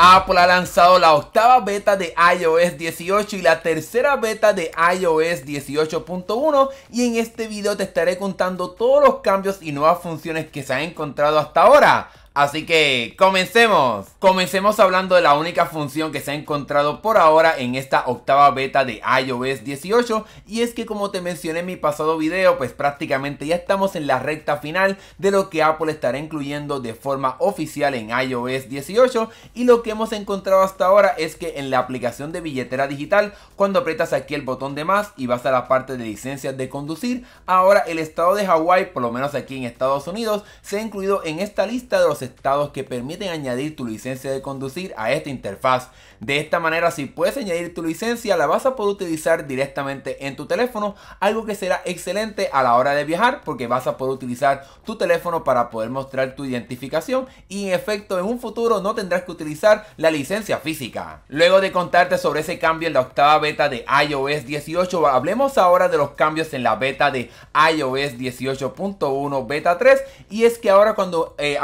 Apple ha lanzado la octava beta de iOS 18 y la tercera beta de iOS 18.1 y en este video te estaré contando todos los cambios y nuevas funciones que se han encontrado hasta ahora. Así que comencemos. Comencemos hablando de la única función que se ha encontrado por ahora en esta octava beta de iOS 18 y es que como te mencioné en mi pasado video pues prácticamente ya estamos en la recta final de lo que Apple estará incluyendo de forma oficial en iOS 18 y lo que hemos encontrado hasta ahora es que en la aplicación de billetera digital cuando aprietas aquí el botón de más y vas a la parte de licencias de conducir ahora el estado de Hawái por lo menos aquí en Estados Unidos se ha incluido en esta lista de los estados que permiten añadir tu licencia de conducir a esta interfaz. De esta manera, si puedes añadir tu licencia, la vas a poder utilizar directamente en tu teléfono, algo que será excelente a la hora de viajar porque vas a poder utilizar tu teléfono para poder mostrar tu identificación y en efecto en un futuro no tendrás que utilizar la licencia física. Luego de contarte sobre ese cambio en la octava beta de iOS 18, hablemos ahora de los cambios en la beta de iOS 18.1 beta 3 y es que ahora cuando eh,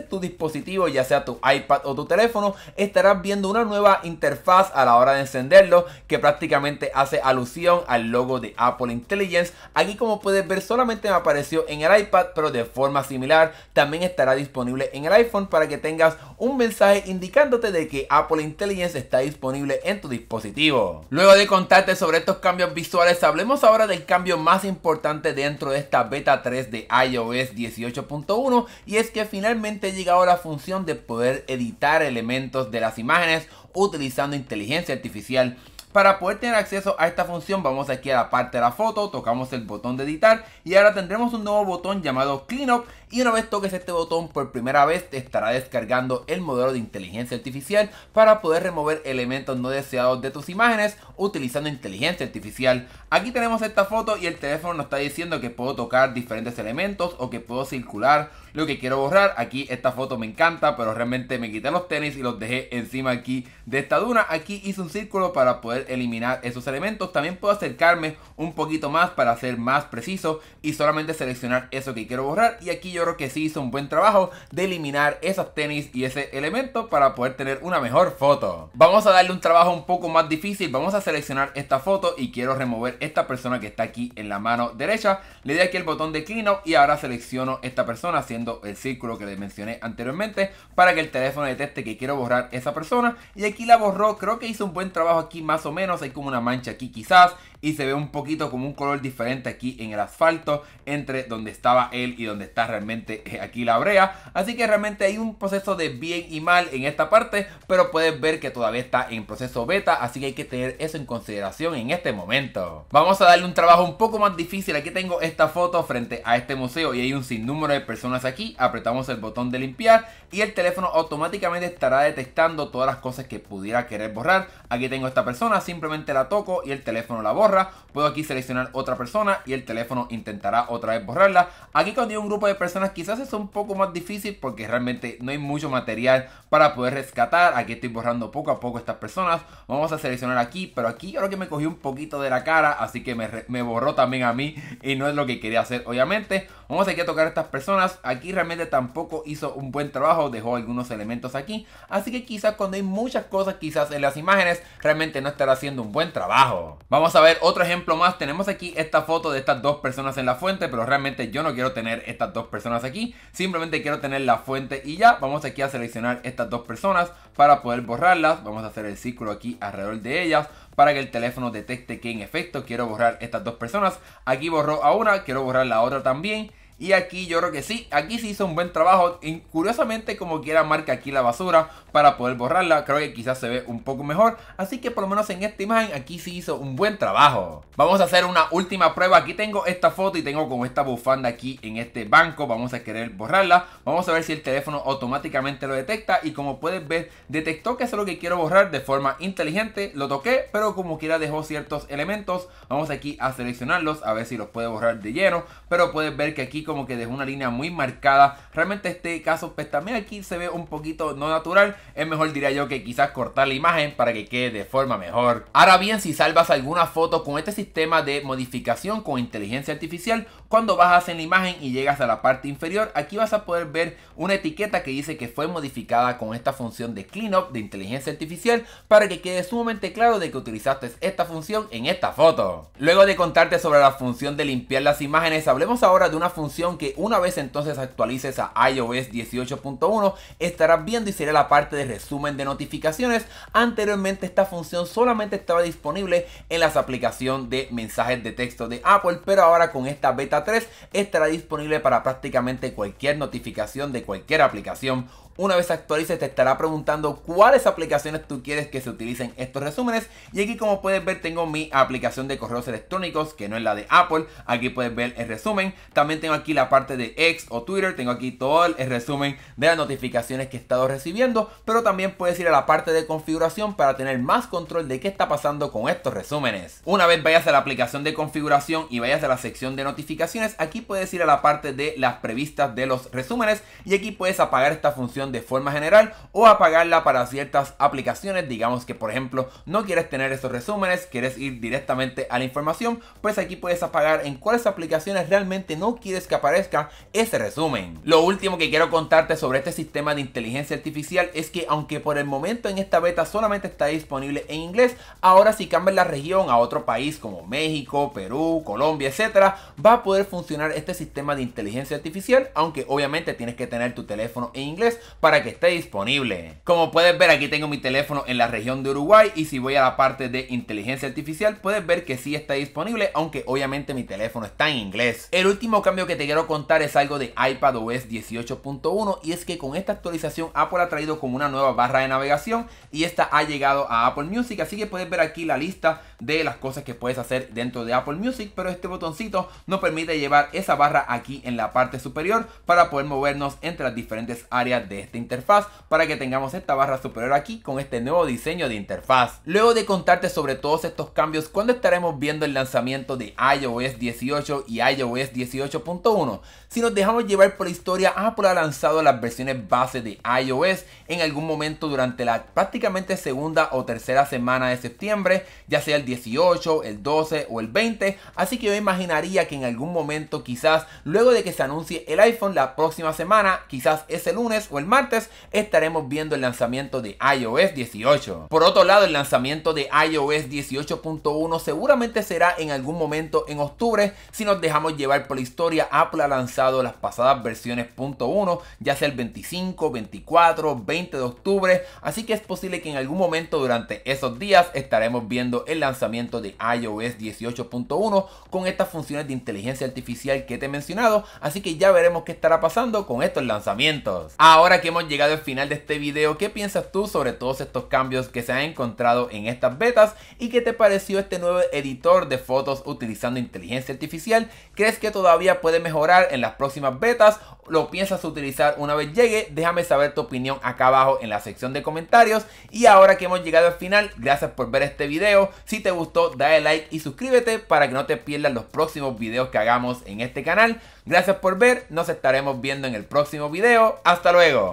tu dispositivo, ya sea tu iPad o tu teléfono, estarás viendo una nueva interfaz a la hora de encenderlo que prácticamente hace alusión al logo de Apple Intelligence. Aquí como puedes ver solamente me apareció en el iPad, pero de forma similar también estará disponible en el iPhone para que tengas un mensaje indicándote de que Apple Intelligence está disponible en tu dispositivo. Luego de contarte sobre estos cambios visuales, hablemos ahora del cambio más importante dentro de esta beta 3 de iOS 18.1 y es que finalmente llegado la función de poder editar elementos de las imágenes utilizando inteligencia artificial. Para poder tener acceso a esta función vamos aquí a la parte de la foto, tocamos el botón de editar y ahora tendremos un nuevo botón llamado Cleanup y una vez toques este botón por primera vez te estará descargando el modelo de inteligencia artificial para poder remover elementos no deseados de tus imágenes utilizando inteligencia artificial. Aquí tenemos esta foto y el teléfono nos está diciendo que puedo tocar diferentes elementos o que puedo circular lo que quiero borrar. Aquí esta foto me encanta pero realmente me quité los tenis y los dejé encima aquí de esta duna. Aquí hice un círculo para poder eliminar esos elementos. También puedo acercarme un poquito más para ser más preciso y solamente seleccionar eso que quiero borrar y aquí yo creo que sí hizo un buen trabajo de eliminar esos tenis y ese elemento para poder tener una mejor foto. Vamos a darle un trabajo un poco más difícil, vamos a seleccionar esta foto y quiero remover esta persona que está aquí en la mano derecha. Le doy aquí el botón de clean up y ahora selecciono esta persona haciendo el círculo que les mencioné anteriormente para que el teléfono detecte que quiero borrar esa persona y aquí la borró, creo que hizo un buen trabajo aquí más o menos, hay como una mancha aquí quizás y se ve un poquito como un color diferente aquí en el asfalto entre donde estaba él y donde está realmente eh, aquí la brea. Así que realmente hay un proceso de bien y mal en esta parte, pero puedes ver que todavía está en proceso beta, así que hay que tener eso en consideración en este momento. Vamos a darle un trabajo un poco más difícil. Aquí tengo esta foto frente a este museo y hay un sinnúmero de personas aquí. Apretamos el botón de limpiar y el teléfono automáticamente estará detectando todas las cosas que pudiera querer borrar. Aquí tengo esta persona, simplemente la toco y el teléfono la borra. Puedo aquí seleccionar otra persona y el teléfono intentará otra vez borrarla. Aquí cuando un grupo de personas quizás es un poco más difícil porque realmente no hay mucho material para poder rescatar. Aquí estoy borrando poco a poco estas personas. Vamos a seleccionar aquí, pero aquí yo creo que me cogí un poquito de la cara, así que me, borró también a mí y no es lo que quería hacer, obviamente. Vamos aquí a tocar estas personas. Aquí realmente tampoco hizo un buen trabajo, dejó algunos elementos aquí. Así que quizás cuando hay muchas cosas quizás en las imágenes, realmente no estará haciendo un buen trabajo. Vamos a ver otro ejemplo más. Tenemos aquí esta foto de estas dos personas en la fuente, pero realmente yo no quiero tener estas dos personas aquí. Simplemente quiero tener la fuente y ya. Vamos aquí a seleccionar estas dos personas para poder borrarlas. Vamos a hacer el círculo aquí alrededor de ellas para que el teléfono detecte que en efecto quiero borrar estas dos personas. Aquí borró a una, quiero borrar la otra también. Y aquí yo creo que sí, aquí sí hizo un buen trabajo. Y curiosamente, como quiera, marca aquí la basura para poder borrarla. Creo que quizás se ve un poco mejor. Así que por lo menos en esta imagen, aquí sí hizo un buen trabajo. Vamos a hacer una última prueba. Aquí tengo esta foto y tengo como esta bufanda aquí en este banco. Vamos a querer borrarla. Vamos a ver si el teléfono automáticamente lo detecta. Y como puedes ver, detectó que es lo que quiero borrar de forma inteligente. Lo toqué, pero como quiera dejó ciertos elementos. Vamos aquí a seleccionarlos, a ver si los puede borrar de lleno. Pero puedes ver que aquí como que dejó una línea muy marcada. Realmente este caso, pues también aquí se ve un poquito no natural. Es mejor diría yo que quizás cortar la imagen para que quede de forma mejor. Ahora bien, si salvas alguna foto con este sistema de modificación con inteligencia artificial, cuando bajas en la imagen y llegas a la parte inferior, aquí vas a poder ver una etiqueta que dice que fue modificada con esta función de cleanup de inteligencia artificial para que quede sumamente claro de que utilizaste esta función en esta foto. Luego de contarte sobre la función de limpiar las imágenes, hablemos ahora de una función que una vez entonces actualices a iOS 18.1 estarás viendo y será la parte de resumen de notificaciones. Anteriormente esta función solamente estaba disponible en las aplicaciones de mensajes de texto de Apple, pero ahora con esta beta 3 estará disponible para prácticamente cualquier notificación de cualquier aplicación una vez actualices te estará preguntando cuáles aplicaciones tú quieres que se utilicen estos resúmenes. Y aquí como puedes ver tengo mi aplicación de correos electrónicos que no es la de Apple. Aquí puedes ver el resumen. También tengo aquí la parte de X o Twitter. Tengo aquí todo el resumen de las notificaciones que he estado recibiendo. Pero también puedes ir a la parte de configuración para tener más control de qué está pasando con estos resúmenes. Una vez vayas a la aplicación de configuración y vayas a la sección de notificaciones, aquí puedes ir a la parte de las previstas de los resúmenes. Y aquí puedes apagar esta función de forma general o apagarla para ciertas aplicaciones. Digamos que por ejemplo no quieres tener esos resúmenes, quieres ir directamente a la información, pues aquí puedes apagar en cuáles aplicaciones realmente no quieres que aparezca ese resumen. Lo último que quiero contarte sobre este sistema de inteligencia artificial es que aunque por el momento en esta beta solamente está disponible en inglés, ahora si cambias la región a otro país como México, Perú, Colombia, etcétera, va a poder funcionar este sistema de inteligencia artificial, aunque obviamente tienes que tener tu teléfono en inglés para que esté disponible. Como puedes ver aquí tengo mi teléfono en la región de Uruguay y si voy a la parte de inteligencia artificial puedes ver que sí está disponible aunque obviamente mi teléfono está en inglés. El último cambio que te quiero contar es algo de iPadOS 18.1 y es que con esta actualización Apple ha traído como una nueva barra de navegación y esta ha llegado a Apple Music así que puedes ver aquí la lista de las cosas que puedes hacer dentro de Apple Music pero este botoncito nos permite llevar esa barra aquí en la parte superior para poder movernos entre las diferentes áreas de esta interfaz para que tengamos esta barra superior aquí con este nuevo diseño de interfaz. Luego de contarte sobre todos estos cambios, cuando estaremos viendo el lanzamiento de iOS 18 y iOS 18.1? Si nos dejamos llevar por la historia, Apple ha lanzado las versiones base de iOS en algún momento durante la prácticamente segunda o tercera semana de septiembre, ya sea el 18, el 12 o el 20, así que yo imaginaría que en algún momento quizás luego de que se anuncie el iPhone la próxima semana, quizás ese lunes o el martes estaremos viendo el lanzamiento de iOS 18. Por otro lado, el lanzamiento de iOS 18.1 seguramente será en algún momento en octubre si nos dejamos llevar por la historia. Apple ha lanzado las pasadas versiones .1 ya sea el 25, 24, 20 de octubre, así que es posible que en algún momento durante esos días estaremos viendo el lanzamiento de iOS 18.1 con estas funciones de inteligencia artificial que te he mencionado, así que ya veremos qué estará pasando con estos lanzamientos. Ahora que hemos llegado al final de este video, ¿qué piensas tú sobre todos estos cambios que se han encontrado en estas betas? ¿Y qué te pareció este nuevo editor de fotos utilizando inteligencia artificial? ¿Crees que todavía puede mejorar en las próximas betas? ¿Lo piensas utilizar una vez llegue? Déjame saber tu opinión acá abajo en la sección de comentarios. Y ahora que hemos llegado al final, gracias por ver este video. Si te gustó, dale like y suscríbete para que no te pierdas los próximos videos que hagamos en este canal. Gracias por ver, nos estaremos viendo en el próximo video. Hasta luego.